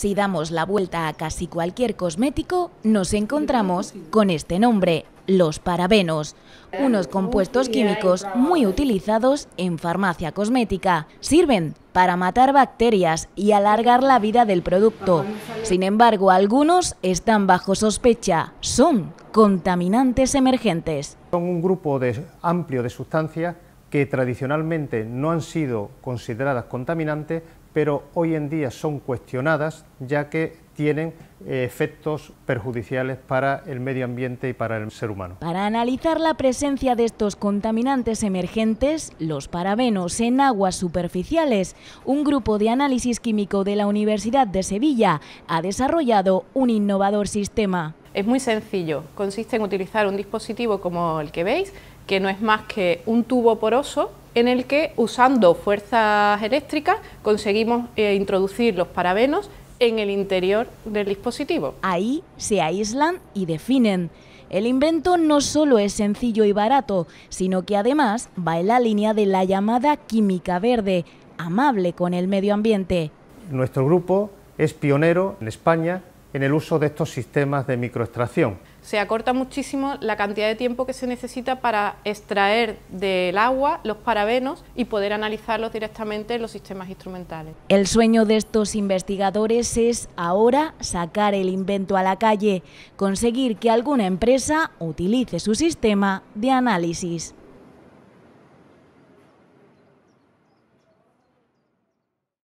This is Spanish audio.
Si damos la vuelta a casi cualquier cosmético, nos encontramos con este nombre, los parabenos, unos compuestos químicos muy utilizados en farmacia cosmética. Sirven para matar bacterias y alargar la vida del producto. Sin embargo, algunos están bajo sospecha. Son contaminantes emergentes. Son un grupo de, amplio de sustancias que tradicionalmente no han sido consideradas contaminantes, pero hoy en día son cuestionadas ya que tienen eh, efectos perjudiciales para el medio ambiente y para el ser humano. Para analizar la presencia de estos contaminantes emergentes, los parabenos en aguas superficiales, un grupo de análisis químico de la Universidad de Sevilla ha desarrollado un innovador sistema. Es muy sencillo, consiste en utilizar un dispositivo como el que veis, que no es más que un tubo poroso en el que usando fuerzas eléctricas conseguimos eh, introducir los parabenos en el interior del dispositivo. Ahí se aíslan y definen. El invento no solo es sencillo y barato, sino que además va en la línea de la llamada química verde, amable con el medio ambiente. Nuestro grupo es pionero en España en el uso de estos sistemas de microextracción. Se acorta muchísimo la cantidad de tiempo que se necesita para extraer del agua los parabenos y poder analizarlos directamente en los sistemas instrumentales. El sueño de estos investigadores es ahora sacar el invento a la calle, conseguir que alguna empresa utilice su sistema de análisis.